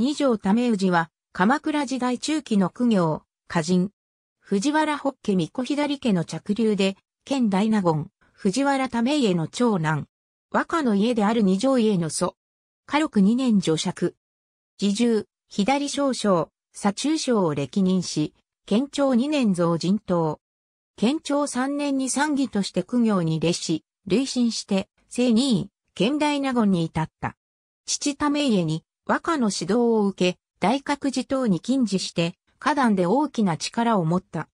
二条為氏は、鎌倉時代中期の苦行、歌人。藤原北家三子左家の着流で、県大納言、藤原為家の長男。和歌の家である二条家の祖。家禄二年女爵。自重、左少将、左中将を歴任し、県庁二年増人党。県庁三年に参議として苦行に列し、累進して、正二位、県大納言に至った。父為家に、和歌の指導を受け、大覚寺等に近似して、花壇で大きな力を持った。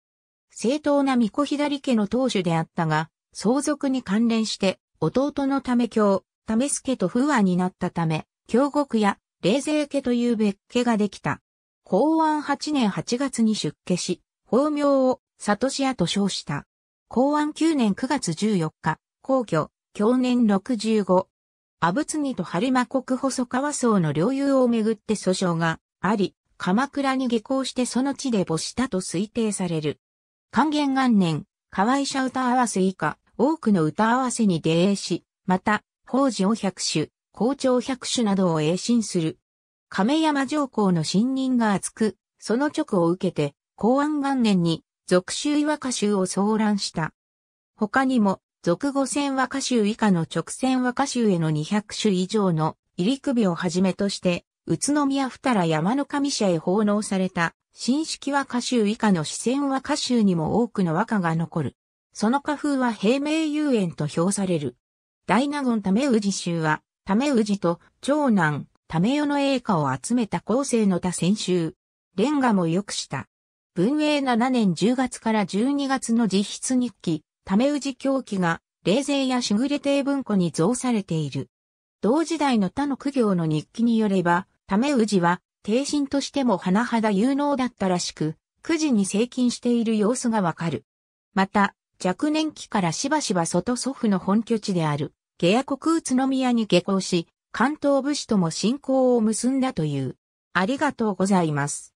正当な巫女左家の当主であったが、相続に関連して、弟のため京、為助と不和になったため、京極や霊勢家という別家ができた。公安8年8月に出家し、法名を里氏屋と称した。公安9年9月14日、皇居、享年65、阿仏にと春間国細川荘の領有をめぐって訴訟があり、鎌倉に下校してその地で没したと推定される。還元元年、河合社歌合わせ以下、多くの歌合わせに出英し、また、法事を百種、校長百種などを栄進する。亀山上皇の信任が厚く、その直を受けて、公安元年に、俗州岩歌集を騒乱した。他にも、俗語線和歌集以下の直線和歌集への200種以上の入り首をはじめとして、宇都宮二良山の神社へ奉納された、新式和歌集以下の四川和歌集にも多くの和歌が残る。その歌風は平明遊園と評される。大納言為氏集は、為氏と長男、為世の栄華を集めた後世の多先集。レンガも良くした。文永7年10月から12月の実質日記、ため氏狂気が、冷静やぐれて文庫に造されている。同時代の他の苦行の日記によれば、ため氏は、帝神としても甚だ有能だったらしく、9時に成金している様子がわかる。また、若年期からしばしば外祖父の本拠地である、下屋国宇都宮に下校し、関東武士とも信仰を結んだという。ありがとうございます。